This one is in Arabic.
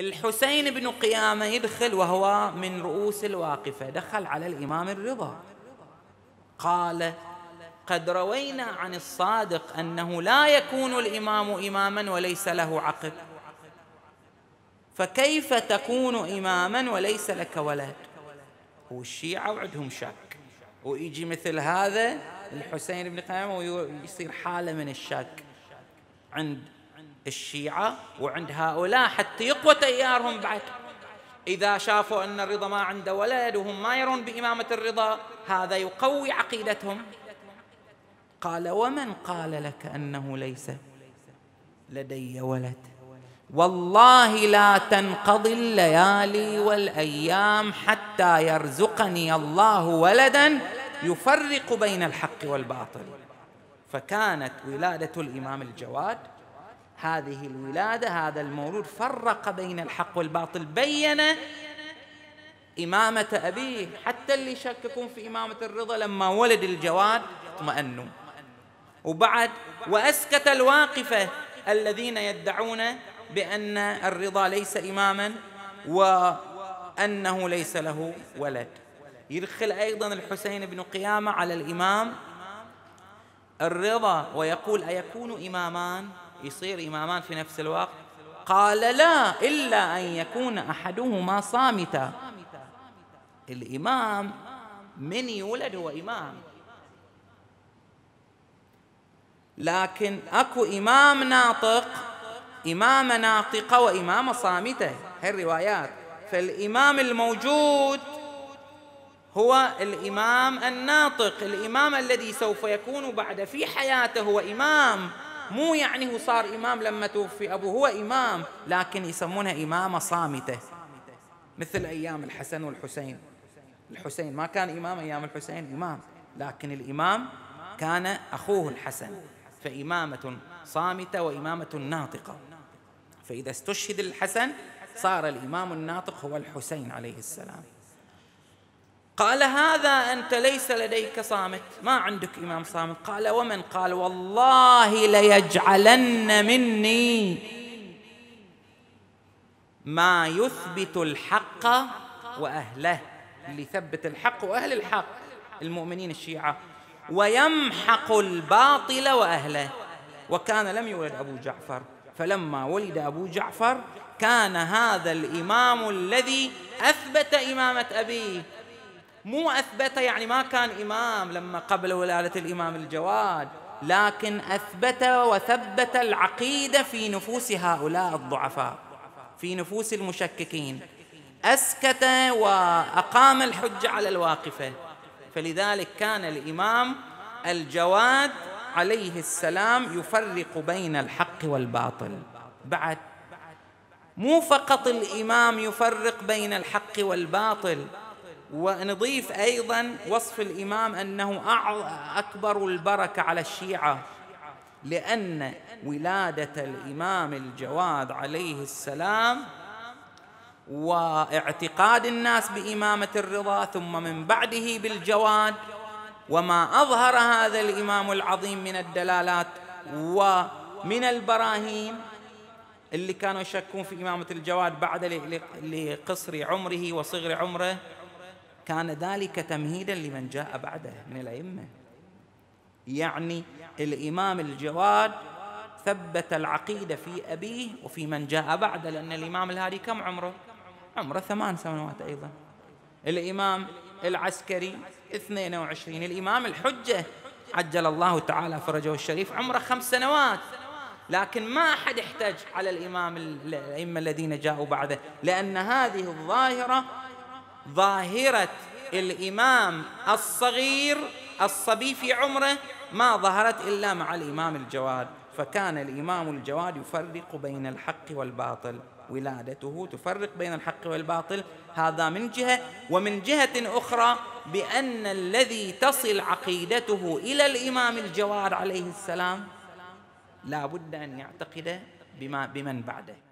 الحسين بن قيامة يدخل وهو من رؤوس الواقفة دخل على الإمام الرضا قال قد روينا عن الصادق أنه لا يكون الإمام إماما وليس له عقل فكيف تكون إماما وليس لك ولد والشيعة وعدهم شك ويجي مثل هذا الحسين بن قيامة ويصير حالة من الشك عند الشيعة وعند هؤلاء حتى يقوى تيارهم بعد إذا شافوا أن الرضا ما عنده ولد وهم ما يرون بإمامة الرضا هذا يقوي عقيدتهم قال ومن قال لك أنه ليس لدي ولد والله لا تنقضي الليالي والأيام حتى يرزقني الله ولدا يفرق بين الحق والباطل فكانت ولادة الإمام الجواد هذه الولادة هذا المولود فرق بين الحق والباطل بين إمامة أبيه حتى اللي يشككون في إمامة الرضا لما ولد الجواد اطمأنوا وبعد وأسكت الواقفة الذين يدعون بأن الرضا ليس إماما وأنه ليس له ولد يدخل أيضا الحسين بن قيامة على الإمام الرضا ويقول أيكون إمامان يصير إمامان في نفس الوقت قال لا إلا أن يكون أحدهما صامتا الإمام من يولد هو إمام لكن أكو إمام ناطق إمامة ناطقة وإمامة صامتة هي الروايات فالإمام الموجود هو الإمام الناطق الإمام الذي سوف يكون بعد في حياته هو إمام مو يعني هو صار إمام لما توفي أبوه هو إمام لكن يسمونها إمامة صامتة مثل أيام الحسن والحسين الحسين ما كان إمام أيام الحسين إمام لكن الإمام كان أخوه الحسن فإمامة صامتة وإمامة ناطقة فإذا استشهد الحسن صار الإمام الناطق هو الحسين عليه السلام قال هذا أنت ليس لديك صامت ما عندك إمام صامت قال ومن قال والله ليجعلن مني ما يثبت الحق وأهله اللي يثبت الحق وأهل الحق المؤمنين الشيعة ويمحق الباطل وأهله وكان لم يولد أبو جعفر فلما ولد أبو جعفر كان هذا الإمام الذي أثبت إمامة أبيه مو أثبت يعني ما كان إمام لما قبل ولادة الإمام الجواد لكن أثبت وثبت العقيدة في نفوس هؤلاء الضعفاء في نفوس المشككين أسكت وأقام الحج على الواقفة فلذلك كان الإمام الجواد عليه السلام يفرق بين الحق والباطل بعد مو فقط الإمام يفرق بين الحق والباطل ونضيف أيضا وصف الإمام أنه أكبر البركة على الشيعة لأن ولادة الإمام الجواد عليه السلام واعتقاد الناس بإمامة الرضا ثم من بعده بالجواد وما أظهر هذا الإمام العظيم من الدلالات ومن البراهين اللي كانوا يشكون في إمامة الجواد بعد لقصر عمره وصغر عمره كان ذلك تمهيدا لمن جاء بعده من الأئمة يعني الإمام الجواد ثبت العقيدة في أبيه وفي من جاء بعده لأن الإمام الهادي كم عمره؟ عمره ثمان سنوات أيضا الإمام العسكري 22 الإمام الحجة عجل الله تعالى فرجه الشريف عمره خمس سنوات لكن ما أحد احتج على الإمام الأئمة الذين جاءوا بعده لأن هذه الظاهرة ظاهره الامام الصغير الصبي في عمره ما ظهرت الا مع الامام الجواد فكان الامام الجواد يفرق بين الحق والباطل ولادته تفرق بين الحق والباطل هذا من جهه ومن جهه اخرى بان الذي تصل عقيدته الى الامام الجواد عليه السلام لا بد ان يعتقد بما بمن بعده